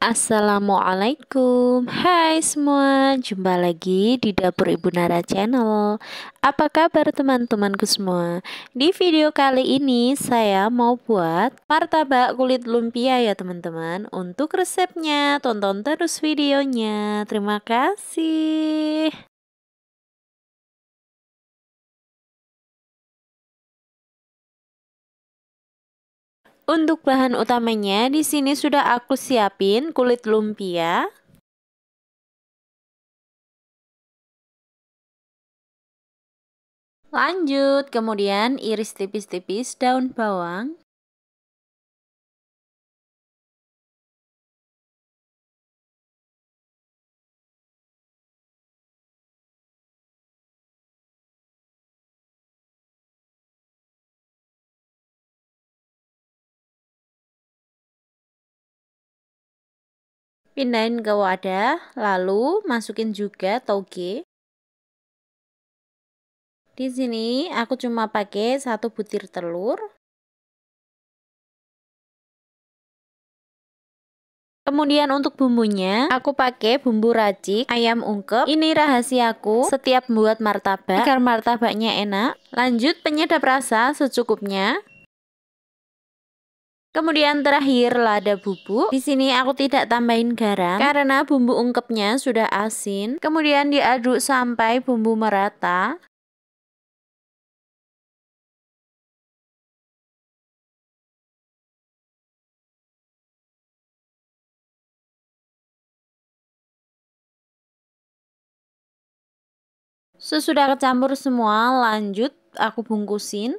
Assalamualaikum Hai semua Jumpa lagi di Dapur Ibu Nara Channel Apa kabar teman-temanku semua Di video kali ini Saya mau buat Martabak kulit lumpia ya teman-teman Untuk resepnya Tonton terus videonya Terima kasih Untuk bahan utamanya di sini sudah aku siapin kulit lumpia. Lanjut, kemudian iris tipis-tipis daun bawang. Pindahin ke wadah, lalu masukin juga toge. Di sini aku cuma pakai satu butir telur. Kemudian untuk bumbunya, aku pakai bumbu racik ayam ungkep. Ini rahasiaku setiap buat martabak agar martabaknya enak. Lanjut penyedap rasa secukupnya. Kemudian terakhir lada bubuk. Di sini aku tidak tambahin garam karena bumbu ungkepnya sudah asin. Kemudian diaduk sampai bumbu merata. Sesudah kecampur semua, lanjut aku bungkusin.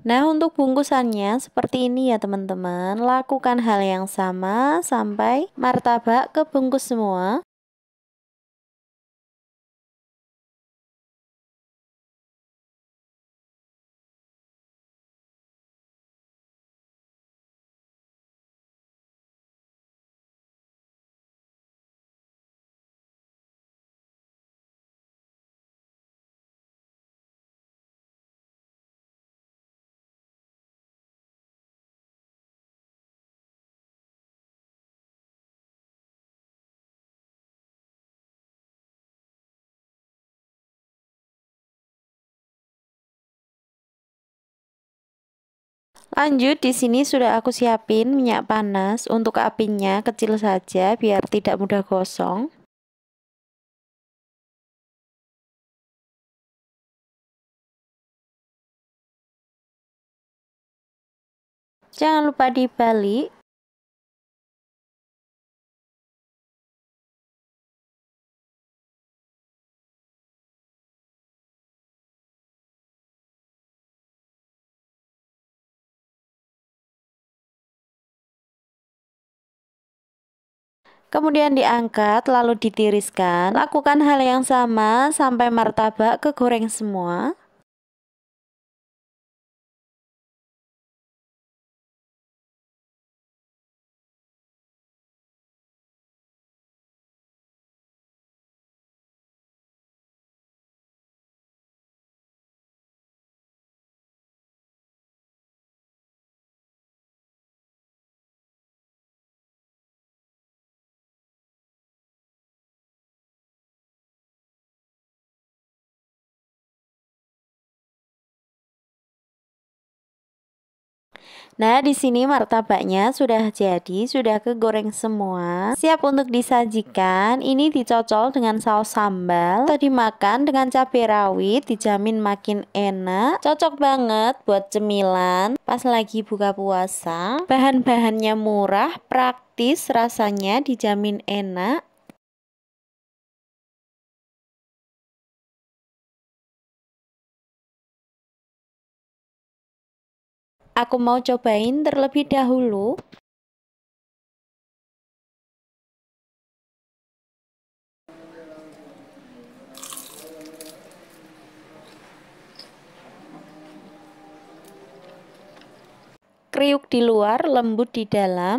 Nah untuk bungkusannya seperti ini ya teman-teman Lakukan hal yang sama sampai martabak kebungkus semua Lanjut, di sini sudah aku siapin minyak panas. Untuk apinya kecil saja biar tidak mudah gosong. Jangan lupa dibalik Kemudian diangkat lalu ditiriskan Lakukan hal yang sama sampai martabak kegoreng semua Nah, di sini martabaknya sudah jadi, sudah kegoreng semua. Siap untuk disajikan. Ini dicocol dengan saus sambal atau dimakan dengan cabai rawit, dijamin makin enak. Cocok banget buat cemilan pas lagi buka puasa. Bahan-bahannya murah, praktis, rasanya dijamin enak. aku mau cobain terlebih dahulu kriuk di luar, lembut di dalam.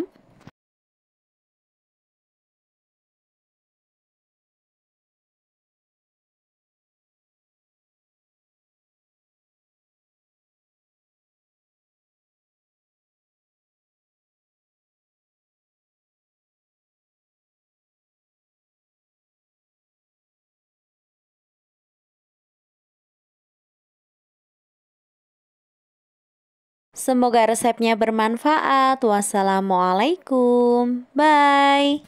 Semoga resepnya bermanfaat. Wassalamualaikum. Bye.